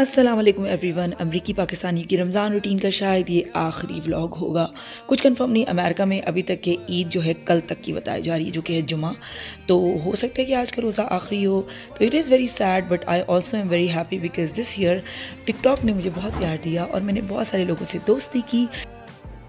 Aslam every one अमरीकी पाकिस्तानी की Ramzan routine का शायद ये आखिरी व्लॉग होगा कुछ कन्फर्म नहीं अमेरिका में अभी तक के ईद जो है कल तक की बताई जा रही है जो कि है जुमा तो हो सकता है कि आज का रोज़ा आखिरी हो तो it is very sad but I also am very happy because this year TikTok ने मुझे बहुत प्यार दिया और मैंने बहुत सारे लोगों से दोस्ती की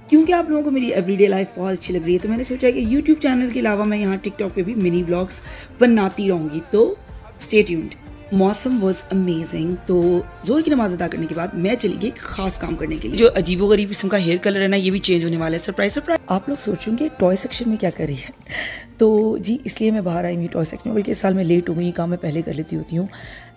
क्योंकि आप लोगों को मेरी एवरीडे लाइफ बहुत अच्छी लग रही है तो मैंने सोचा कि यूट्यूब चैनल के अलावा मैं यहाँ टिकटॉक पर भी मिनी ब्लॉग्स बनाती रहूँगी तो स्टेट यूनिट मौसम वॉज अमेजिंग तो जोर की नमाज अदा करने के बाद मैं चली गई एक खास काम करने के लिए जो अजीबो गरीब किस्म का हेयर कलर है ना ये भी चेंज होने वाला है सरप्राइज सरप्राइज आप लोग सोचेंगे टॉय सेक्शन में क्या कर रही है तो जी इसलिए मैं बाहर आई हूँ टॉय सेक्शन में बल्कि इस साल मैं लेट हो गई काम मैं पहले कर लेती होती हूँ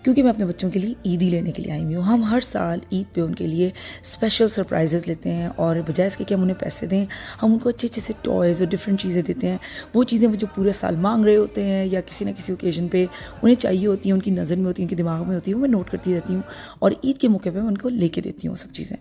क्योंकि मैं अपने बच्चों के लिए ईद ही लेने के लिए आई हुई हूँ हम हर साल ईद पे उनके लिए स्पेशल सरप्राइजेज़ लेते हैं और बजाय इसके कि हम उन्हें पैसे दें हम उनको अच्छे अच्छे से टॉयज़ और डिफरेंट चीज़ें देते हैं वो चीज़ें वो जो पूरे साल मांग रहे होते हैं या किसी ना किसी ओकेजन पर उन्हें चाहिए होती हैं उनकी नज़र में होती हैं उनके दिमाग में होती हैं मैं नोट करती रहती हूँ और ईद के मौके पर मैं उनको लेके देती हूँ सब चीज़ें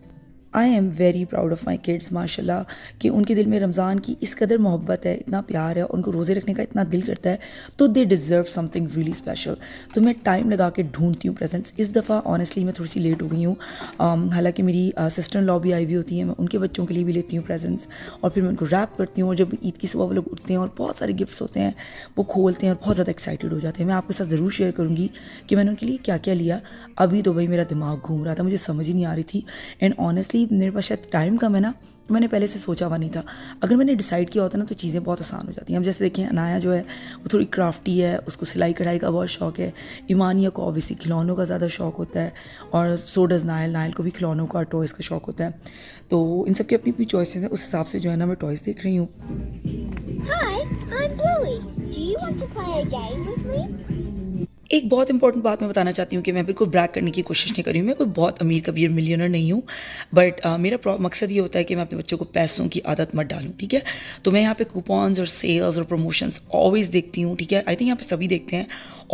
I am very proud of my kids माशाल्लाह कि उनके दिल में रमज़ान की इस कदर मोहब्बत है इतना प्यार है उनको रोज़े रखने का इतना दिल करता है तो they deserve something really special तो मैं टाइम लगा के ढूंढती हूँ प्रेजेंट्स इस दफ़ा ऑनेस्टली मैं थोड़ी सी लेट हो गई हूँ um, हालाँकि मेरी सिस्टर uh, लॉ भी आई हुई होती है मैं उनके बच्चों के लिए भी लेती हूँ प्रेजेंट्स और फिर मैं उनको रैप करती हूँ और जब ईद की सुबह वो लोग उठते हैं और बहुत सारे गिफ्ट्स होते हैं वो खोलते हैं और बहुत ज़्यादा एक्साइटेड हो जाते हैं मैं आपके साथ ज़रूर शेयर करूँगी कि मैंने उनके लिए क्या क्या लिया अभी तो भाई मेरा दिमाग घूम रहा था मुझे समझ ही नहीं आ रही थी एंड ऑनेस्टली ही मेरे पास शायद टाइम कम है ना तो मैंने पहले से सोचा हुआ नहीं था अगर मैंने डिसाइड किया होता ना तो चीज़ें बहुत आसान हो जाती हैं हम जैसे देखें अनाया जो है वो थोड़ी क्राफ्टी है उसको सिलाई कढ़ाई का बहुत शौक है ईमानिया को ऑब्वियसली खिलौनों का ज़्यादा शौक होता है और सो डज नायल नायल को भी खिलौनों का टॉयज़ का शौक होता है तो इन सब की अपनी अपनी चॉइसेस हैं उस हिसाब से जो है ना मैं टॉयज़ देख रही हूँ एक बहुत इंपॉर्टेंट बात मैं बताना चाहती हूँ कि मैं बिल्कुल ब्रैक करने की कोशिश नहीं कर रही हूँ मैं कोई बहुत अमीर कबीर मिलियनर नहीं हूँ बट uh, मेरा मकसद ये होता है कि मैं अपने बच्चों को पैसों की आदत मत डालूँ ठीक है तो मैं यहाँ पे कूपन्स और सेल्स और प्रमोशंस ऑलवेज देखती हूँ ठीक है आई थिंक यहाँ पे सभी देखते हैं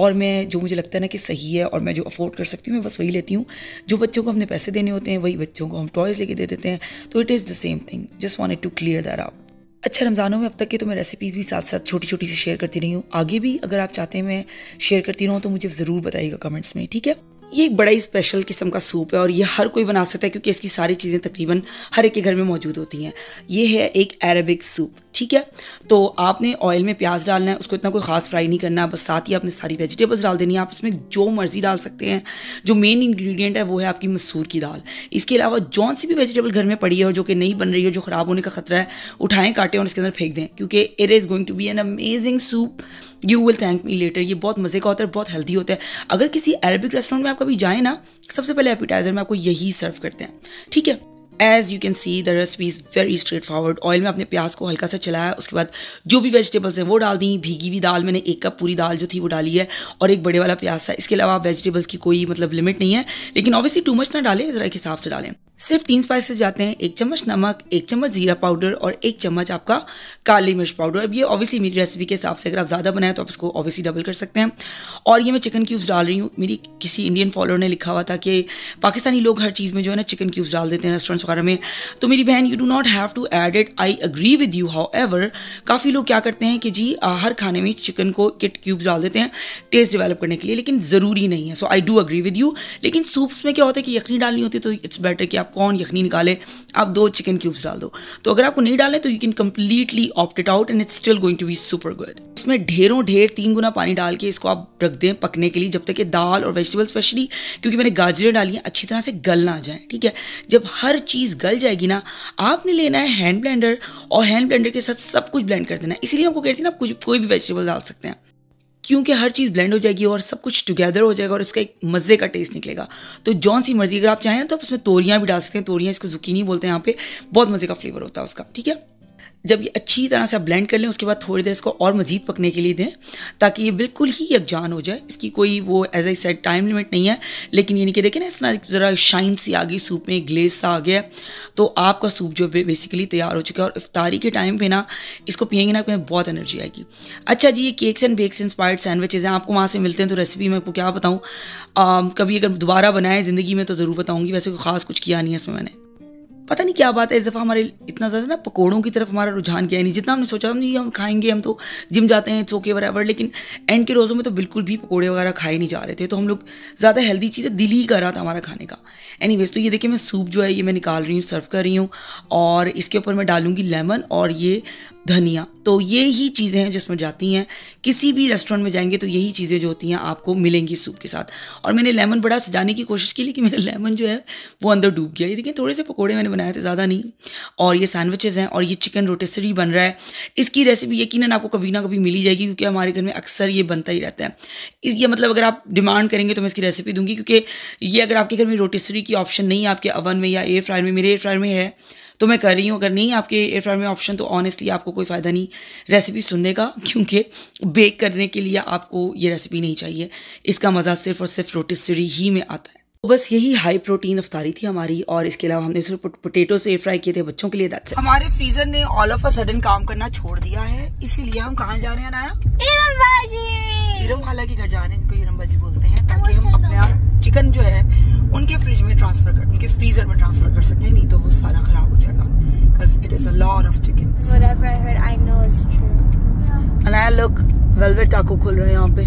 और मैं जो मुझे लगता है ना कि सही है और मैं जो अफोर्ड कर सकती हूँ मैं बस वही लेती हूँ जो बच्चों को हमने पैसे देने होते हैं वही बच्चों को हम टॉयज़ लेके दे देते हैं तो it is the same thing just want to clear there out अच्छा रमज़ानों में अब तक की तो मैं रेसिपीज़ भी साथ साथ छोटी छोटी सी शेयर करती रही हूँ आगे भी अगर आप चाहते हैं मैं शेयर करती रहूँ तो मुझे ज़रूर बताइएगा कमेंट्स में ठीक है ये एक बड़ा ही स्पेशल किस्म का सूप है और ये हर कोई बना सकता है क्योंकि इसकी सारी चीज़ें तकरीबन हर एक के घर में मौजूद होती हैं ये है एक अरेबिक सूप ठीक है तो आपने ऑयल में प्याज डालना है उसको इतना कोई ख़ास फ्राई नहीं करना बस साथ ही आपने सारी वेजिटेबल्स डाल देनी है आप इसमें जो मर्ज़ी डाल सकते हैं जो मेन इंग्रेडिएंट है वो है आपकी मसूर की दाल इसके अलावा जौन सी भी वेजिटेबल घर में पड़ी है और जो कि नहीं बन रही है जो ख़राब होने का खतरा है उठाएँ काटें और इसके अंदर फेंक दें क्योंकि it is going to be an amazing soup you will thank me later ये बहुत मज़े का होता है बहुत हेल्दी होता है अगर किसी अरेबिक रेस्टोरेंट में आप कभी जाए ना सबसे पहले एपिटाइजर में आपको यही सर्व करते हैं ठीक है as you can see the recipe is very straightforward oil में अपने प्याज को हल्का सा चलाया उसके बाद जो भी वेजिटेबल्स हैं वो डाल दी भीगी हुई दाल मैंने एक कप पूरी दाल जो थी वो डाली है और एक बड़े वाला प्याज था इसके अलावा वेजिटेबल्स की कोई मतलब लिमिट नहीं है लेकिन ऑब्वियसली टू मच ना डालें ज़रा एक हिसाब से डालें सिर्फ तीन स्पाइसेस जाते हैं एक चम्मच नमक एक चम्मच जीरा पाउडर और एक चम्मच आपका काली मिर्च पाउडर अब ये ऑब्वियसली मेरी रेसिपी के हिसाब से अगर आप ज़्यादा बनाएं तो आप इसको ऑब्वियसली डबल कर सकते हैं और ये मैं चिकन क्यूब्स डाल रही हूँ मेरी किसी इंडियन फॉलोअर ने लिखा हुआ था कि पाकिस्तानी लोग हर चीज़ में जो है ना चिकन क्यूब्स डाल देते हैं रेस्टोरेंट्स वगैरह में तो मेरी बहन you do not have to add it I agree with you however काफ़ी लोग क्या करते हैं कि जी हर खाने में चिकन को किट क्यूब्स डाल देते हैं टेस्ट डेवलप करने के लिए लेकिन ज़रूरी नहीं है so I do agree with you लेकिन सूप्स में क्या होता है कि यखनी डालनी होती है तो इट्स बेटर कि आप आप कौन यखनी निकाले आप दो चिकन क्यूब्स डाल दो तो अगर आपको नहीं डालने तो you can completely opt it out and it's still going to be super good इसमें ढेरों ढेर तीन गुना पानी डाल के इसको आप रख दें पकने के लिए जब तक कि दाल और वेजिटेबल स्पेशली क्योंकि मैंने गाजरें डाली हैं अच्छी तरह से गल ना जाए ठीक है जब हर चीज़ गल जाएगी ना आपने लेना है हैंड ब्लेंडर और हैंड ब्लेंडर के साथ सब कुछ ब्लेंड कर देना है इसीलिए हमको कहती हैं ना कुछ कोई भी वेजिटेबल डाल सकते हैं क्योंकि हर चीज़ ब्लेंड हो जाएगी और सब कुछ टुगेदर हो जाएगा और इसका एक मज़े का टेस्ट निकलेगा तो जौन सी मर्जी अगर आप चाहें तो आप उसमें तोरियाँ भी डाल सकते हैं तोरियाँ इसको जुकीनी बोलते हैं यहाँ पे बहुत मज़े का फ्लेवर होता है उसका ठीक है जब ये अच्छी तरह से आप ब्लेंड कर लें उसके बाद थोड़ी देर इसको और मज़ीद पकने के लिए दें ताकि ये बिल्कुल ही यकजान हो जाए इसकी कोई वो as a set time limit नहीं है लेकिन यानी कि देखें ना इस तरह ज़रा शाइन सी आ गई सूप में ग्लेस सा आ गया तो आपका सूप जो बेसिकली तैयार हो चुका है और इफ्तारी के टाइम पर ना इसको पियेंगे ना पे बहुत एनर्जी आएगी अच्छा जी ये cakes and bakes inspired sandwiches हैं आपको वहाँ से मिलते हैं तो रेसिपी मैं आपको क्या बताऊँ कभी अगर दोबारा बनाए ज़िंदगी में तो ज़रूर बताऊँगी वैसे कोई ख़ास कुछ किया नहीं है इसमें मैंने पता नहीं क्या बात है इस दफ़ा हमारे इतना ज़्यादा ना पकौड़ों की तरफ हमारा रुझान किया नहीं जितना हमने सोचा हम हम खाएंगे हम तो जिम जाते हैं चौके वरावर लेकिन एंड के रोज़ों में तो बिल्कुल भी पकौड़े वगैरह खाए नहीं जा रहे थे तो हम लोग ज़्यादा हेल्दी चीज़ें दिल ही कर रहा था हमारा खाने का एनी तो ये देखिए मैं सूप जो है ये मैं निकाल रही हूँ सर्व कर रही हूँ और इसके ऊपर मैं डालूँगी लेमन और ये धनिया तो ये ही चीज़ें हैं जिसमें जाती हैं किसी भी रेस्टोरेंट में जाएंगे तो यही चीज़ें जो होती हैं आपको मिलेंगी सूप के साथ और मैंने लेमन बड़ा सजाने की कोशिश की लेकिन मेरा लेमन जो है वो अंदर डूब गया ये देखिए थोड़े से पकौड़े मैंने बनाए थे ज़्यादा नहीं और ये सैंडविचेज हैं और ये चिकन रोटेसरी बन रहा है इसकी रेसिपी यकीन आपको कभी ना कभी मिली जाएगी क्योंकि हमारे घर में अक्सर ये बनता ही रहता है ये मतलब अगर आप डिमांड करेंगे तो मैं इसकी रेसिपी दूंगी क्योंकि ये अगर आपके घर में रोटेसरी की ऑप्शन नहीं है आपके अवन में या एयर फ्रायर में मेरे एयर फ्रायर में है तो मैं कर रही हूँ अगर नहीं आपके एयर फ्रायर में ऑप्शन तो ऑनेस्टली आपको कोई फ़ायदा नहीं रेसिपी सुनने का क्योंकि बेक करने के लिए आपको ये रेसिपी नहीं चाहिए इसका मज़ा सिर्फ और सिर्फ रोटिसरी ही में आता है तो बस यही हाई प्रोटीन अफ्तारी थी हमारी और इसके अलावा हमने सिर्फ पोटेटो से एयर फ्राई किए थे बच्चों के लिए दैट्स हमारे फ्रीजर ने ऑल ऑफ अ सडन काम करना छोड़ दिया है इसीलिए हम कहाँ जा रहे हैं नाया इरम खाला के घर जा रहे हैं इनको इरम बोलते हैं ताकि हम ट्रांसफर कर उनके फ्रीजर में ट्रांसफर कर सकते हैं नहीं तो वो सारा खराब हो जाएगा because it is a lot of chicken look velvet टाको रहे हैं यहाँ पे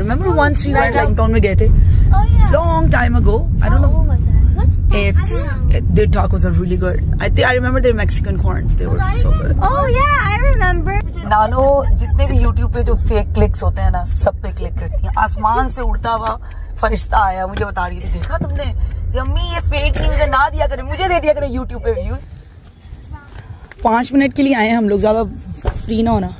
रिमेम्बर लॉकडाउन में गए थे long time ago I don't know It's it, their tacos are really good. I think I remember their Mexican corns. They were so good. Oh yeah, I remember. नानो जितने भी YouTube पे जो fake clicks होते हैं ना सब पे क्लिक करती हैं आसमान से उड़ता हुआ फरिश्ता आया मुझे बता रही थी देखा तुमने अम्मी ये फेक न्यूज है ना दिया करे मुझे दे दिया करे यूट्यूब पे व्यूज पांच मिनट के लिए आए हैं हम लोग ज्यादा फ्री ना होना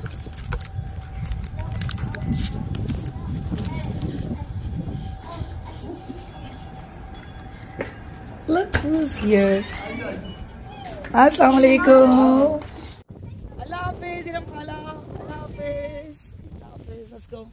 अस्सलाम वालेकुम अल्लाह हाफिज हाफिज हाफिज लेट्स गो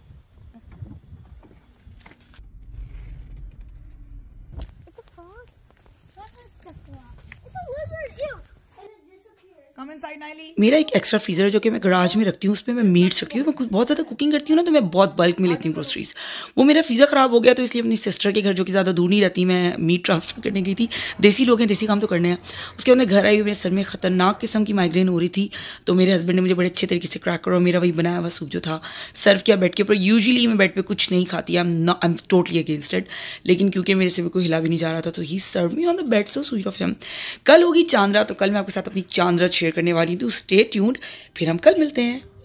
मेरा एक एक्स्ट्रा फ्रीज़र है जो कि मैं गराज में रखती हूँ उसमें मैं मीट रखती हूँ मैं कुछ बहुत ज़्यादा कुकिंग करती हूँ ना तो मैं बहुत बल्क में लेती हूँ ग्रोसरीज वो मेरा फ्रीज़र ख़राब हो गया तो इसलिए अपनी सिस्टर के घर जो कि ज़्यादा दूर नहीं रहती मैं मीट ट्रांसफ़र करने गई थी देसी लोग हैं देसी काम तो करने हैं उसके बाद घर आई मेरे सर में ख़तरनाक किस्म की माइग्रेन हो रही थी तो मेरे हस्बैंड ने मुझे बड़े अच्छे तरीके से क्रैक करो मेरा वही बनाया हुआ सूप जो था सर्व किया बेड के ऊपर यूजली मैं बेड पर कुछ नहीं खाती I am no I am totally against it लेकिन क्योंकि मेरे से कोई हिला भी नहीं जा रहा था तो he serve me on the bed so sweet of हेम कल होगी चांद्रा तो कल मैं आपके साथ अपनी चांद्रा शेयर करने वाली वाली तो स्टे ट्यून्ड फिर हम कल मिलते हैं